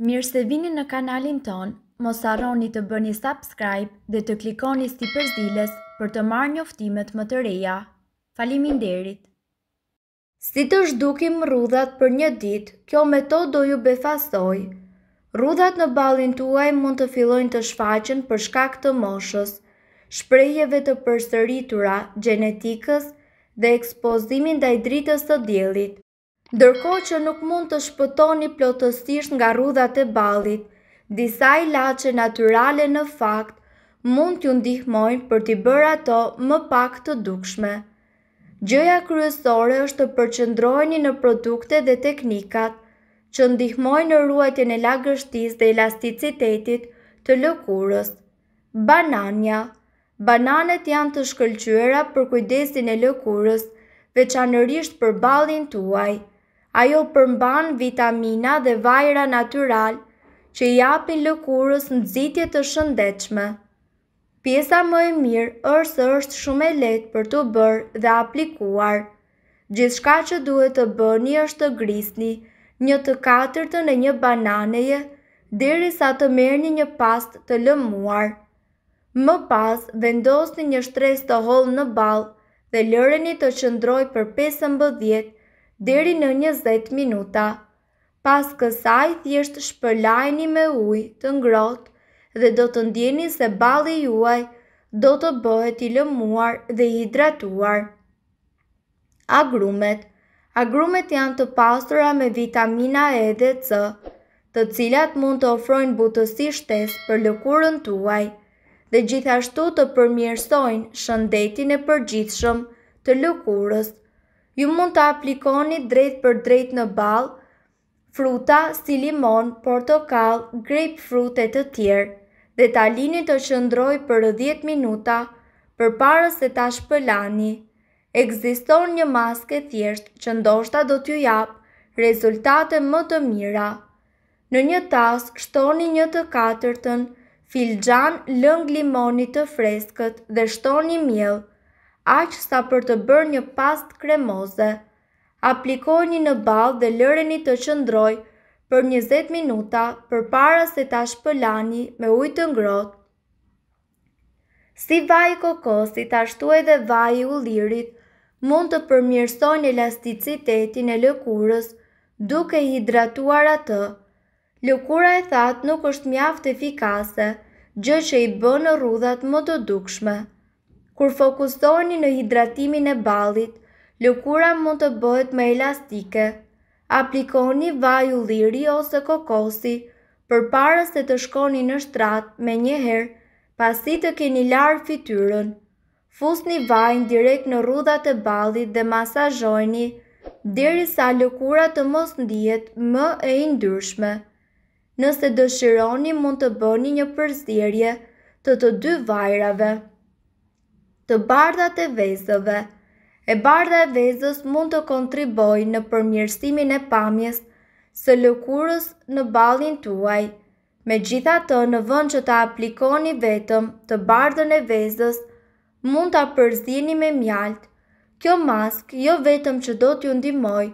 Mirë se vini në kanalin ton, mos arroni të bëni subscribe dhe të klikoni sti përzdiles për të marrë një më të reja. Falimin derit! Si të shdukim rudhat për një dit, kjo metod do ju befasoj. Rudhat në balin tuaj mund të fillojnë të shfaqen për shkak të moshës, shprejjeve të përsëritura, gjenetikës dhe ekspozimin dhe i dritës të djelit. Dërko që nuk mund të shpëtoni plotësisht nga rudhat e balit, disa i lache naturale në fakt mund t'ju ndihmojnë për t'i bërë ato më pak të dukshme. Gjëja kryesore është të përqëndrojni në produkte dhe teknikat që ndihmojnë në ruajtjen e lagështisë dhe elasticitetit të lëkurës. Banania Bananet janë të shkëlqyera për kujdesin e lëkurës, veçanërisht për ballin tuaj ajo përmban vitamina dhe vajra natural që i japin lëkurës në zitje të shëndechme. Pjesa më e mirë është është shumë e letë për të bërë dhe aplikuar. Gjithë shka që duhet të bëni është të grisni, një të katërtën në një bananeje, deri sa të merë një past të lëmuar. Më pas, vendosni një shtres të holë në balë dhe lëreni të qëndroj për 15 deri në 20 minuta. Pas kësaj thjesht shpëlajni me ujë të ngrohtë dhe do të ndjeni se balli juaj do të bëhet i lëmuar dhe hidratuar. Agrumet Agrumet janë të pasura me vitamina E dhe C, të cilat mund të ofrojnë butësi shtes për lëkurën tuaj dhe gjithashtu të përmjërsojnë shëndetin e përgjithshëm të lëkurës. Ju mund të aplikoni drejt për drejt në bal, fruta si limon, portokal, grapefruit e të tjerë dhe ta lini të qëndroj për 10 minuta për parës se ta shpëlani. Ekziston një maske thjesht që ndoshta do t'ju japë rezultate më të mira. Në një tas, shtoni një të katërtën, filxhan lëng limonit të freskët dhe shtoni mjellë, aqë sa për të bërë një past kremoze. Aplikojni në balë dhe lëreni të qëndroj për 20 minuta për para se ta shpëlani me ujtë të grotë. Si vaj i kokosit, ashtu edhe vaj i ullirit, mund të përmjërsojnë elasticitetin e lëkurës duke hidratuar atë. Lëkura e thatë nuk është mjaft efikase, gjë që i bënë rudhat më të dukshme. Kur fokusoni në hidratimin e balit, lëkura mund të bëhet me elastike. Aplikoni vaj u liri ose kokosi, për parës të të shkoni në shtrat me njëherë, pasi të keni larë fityrën. Fusni vajnë direkt në rudat e balit dhe masajojni, diri sa lëkura të mos ndijet më e indyrshme. Nëse dëshironi mund të bëni një përzirje të të dy vajrave të bardat e vezëve. E barda e vezës mund të kontriboj në përmjërstimin e pamjes së lëkurës në balin tuaj. Me gjitha të në vënd që ta aplikoni vetëm të bardën e vezës, mund të apërzini me mjaltë. Kjo mask jo vetëm që do t'ju ndimoj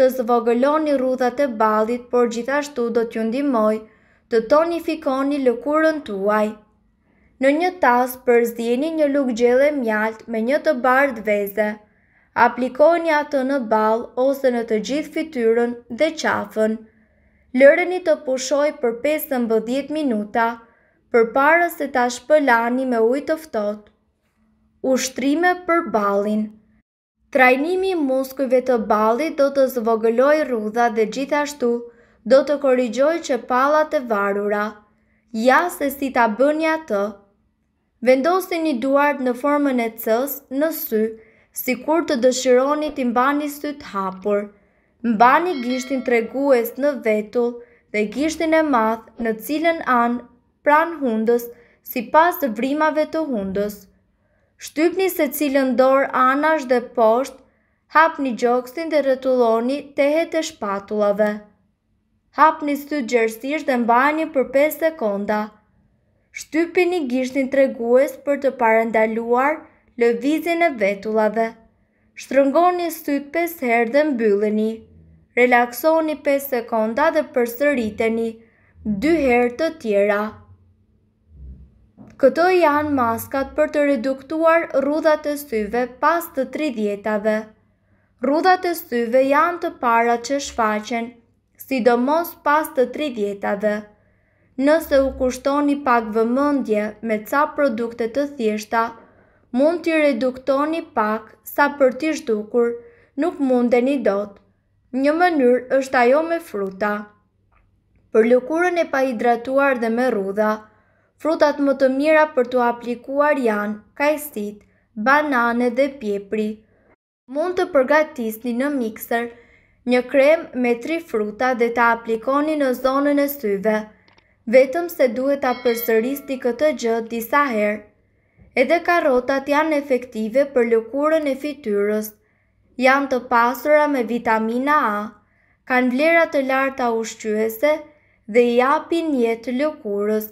të zvogëloni rudhat e balit, por gjithashtu do t'ju ndimoj të tonifikoni lëkurën tuaj në një tas për zdjeni një luk gjele mjalt me një të bardë veze. Aplikoni atë në balë ose në të gjithë fityrën dhe qafën. Lëreni të pushoj për 15 minuta, për para se ta shpëlani me ujtë të ftot. Ushtrime për balin Trajnimi i muskujve të balit do të zvogëloj rruda dhe gjithashtu do të korigjoj që palat e varura. Ja se si ta bënja të, Vendosti një duart në formën e cës në sy, si kur të dëshironi të mbani së hapur. Mbani gishtin të regues në vetu dhe gishtin e math në cilën anë pran hundës si pas të vrimave të hundës. Shtypni se cilën dorë anash dhe posht, hap një gjokstin dhe rëtulloni tehet e shpatullave. Hap një stytë dhe mbani për 5 sekonda shtypi një gishtin një tregues për të parendaluar lëvizin e vetullave. Shtrëngoni syt 5 herë dhe mbylleni. Relaksoni 5 sekonda dhe përsëriteni 2 herë të tjera. Këto janë maskat për të reduktuar rrudhat e syve pas të 30 djetave. Rrudhat e syve janë të para që shfaqen, sidomos pas të 30 djetave. Nëse u kushtoni pak vëmëndje me ca produkte të thjeshta, mund t'i reduktoni pak sa për t'i shtukur nuk mund një dot. Një mënyr është ajo me fruta. Për lukurën e pa dhe me rrudha, frutat më të mira për t'u aplikuar janë, kajsit, banane dhe piepri. Mund të përgatisni në mikser një krem me tri fruta dhe t'a aplikoni në zonën e syve vetëm se duhet ta përsëristi këtë gjë disa herë. Edhe karotat janë efektive për lëkurën e fytyrës. Janë të pasura me vitamina A, kanë vlera të larta ushqyese dhe i japin jetë lëkurës.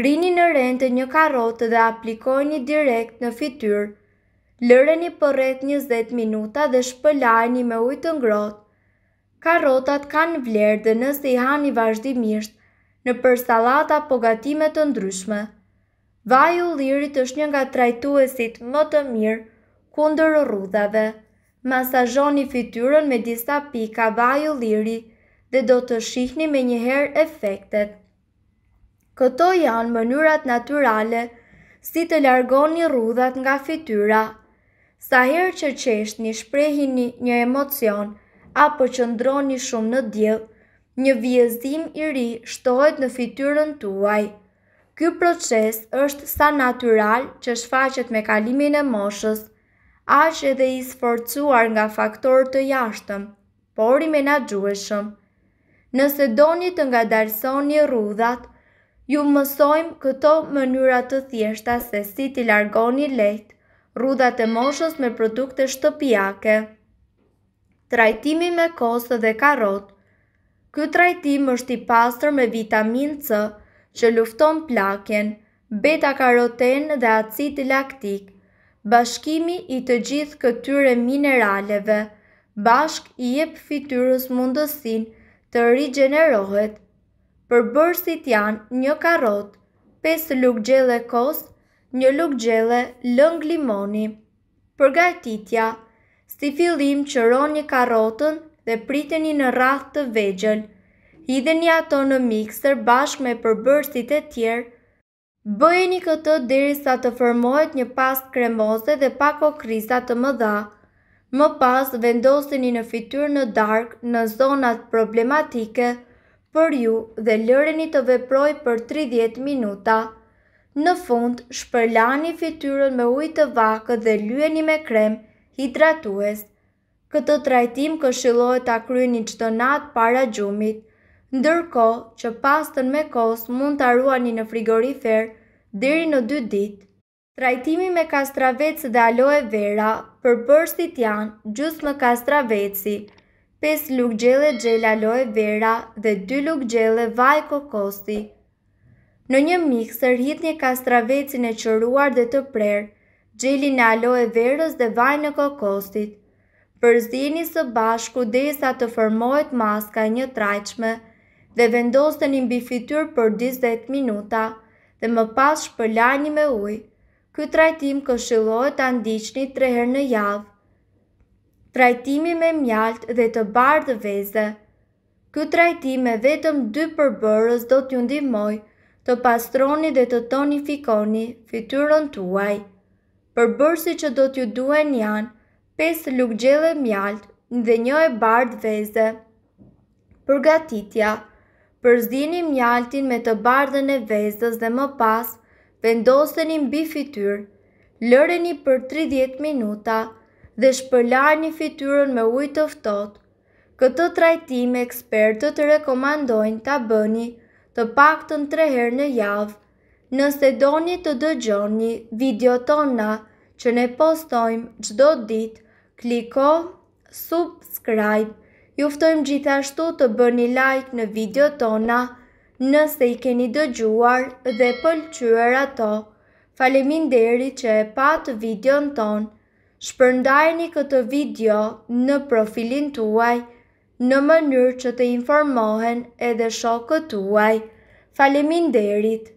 Grini në rendë një karotë dhe aplikojni direkt në fytyrë. Lëreni për rreth 20 minuta dhe shpëlajni me ujë të ngrohtë. Karotat kanë vlerë dhe nëse i hani vazhdimisht, në për salata po gatimet të ndryshme. Vaj u lirit është një nga trajtuesit më të mirë kundër rrudhave. Masazhoni fityrën me disa pika vaj u lirit dhe do të shihni me njëherë efektet. Këto janë mënyrat naturale si të largoni rrudhat nga fityra. Sa herë që qeshtë një një emocion apo që ndroni shumë në djelë, një vjezdim i ri shtohet në fityrën tuaj. Ky proces është sa natural që shfaqet me kalimin e moshës, aq edhe i sforcuar nga faktorë të jashtëm, por i menaxhueshëm. Nëse doni të ngadalësoni rrudhat, ju mësojmë këto mënyra të thjeshta se si t'i largoni lehtë rrudhat e moshës me produkte shtëpiake. Trajtimi me kosë dhe karotë Ky trajtim është i pastër me vitaminë C që lufton plakën, beta karoten dhe acid laktik. Bashkimi i të gjithë këtyre mineraleve bashk i jep fytyrës mundësinë të rigjenerohet. Për bërësit janë një karot, 5 lukë gjele kos, një lukë gjele lëng limoni. Përgatitja, si fillim që një karotën dhe priteni në rath të vegjën. Hidheni ato në mikser bashk me përbërstit e tjerë. Bëjeni këtë dheri sa të formohet një pastë kremose dhe pako krisa të më dha. Më pas vendoseni në fitur në dark në zonat problematike për ju dhe lëreni të veproj për 30 minuta. Në fund, shpërlani fityrën me ujtë vakët dhe lueni me krem hidratues këtë trajtim këshilohet ta kryeni çdo natë para gjumit. Ndërko që pastën me kos mund të arruani në frigorifer dheri në dy ditë. Trajtimi me kastravecë dhe aloe vera për përstit janë gjusë kastraveci, 5 lukë gjele gjele aloe vera dhe 2 lukë gjele vaj kokosti. Në një mikser hit një kastravecin e qëruar dhe të prerë, gjeli e aloe verës dhe vaj në kokostit përzini së bashku desa të formohet maska një trajqme dhe të një bifityr për 20 minuta dhe më pas shpëllani me ujë. Ky trajtim këshillohet ta ndiqni 3 herë në javë. Trajtimi me mjalt dhe të bardhë veze. Ky trajtim me vetëm 2 përbërës do t'ju ndihmoj të pastroni dhe të tonifikoni fytyrën tuaj. Përbërësi që do t'ju duhen janë 5 luk gjele mjalt dhe një e bardë veze. Përgatitja Përzini mjaltin me të bardën e vezës dhe më pas, vendoseni mbi fityr, lëreni për 30 minuta dhe shpëlarni fityrën me ujtë të ftohtë. Këtë trajtim ekspertët të rekomandojnë ta bëni të paktën 3 herë në javë. Nëse doni të dëgjoni video tona që ne postojmë çdo ditë, kliko subscribe. Juftojmë gjithashtu të bëni like në video tona nëse i keni dëgjuar dhe pëlqyër ato. Falemin deri që e patë video në tonë. Shpërndajni këtë video në profilin tuaj në mënyrë që të informohen edhe shokët tuaj. Falemin derit.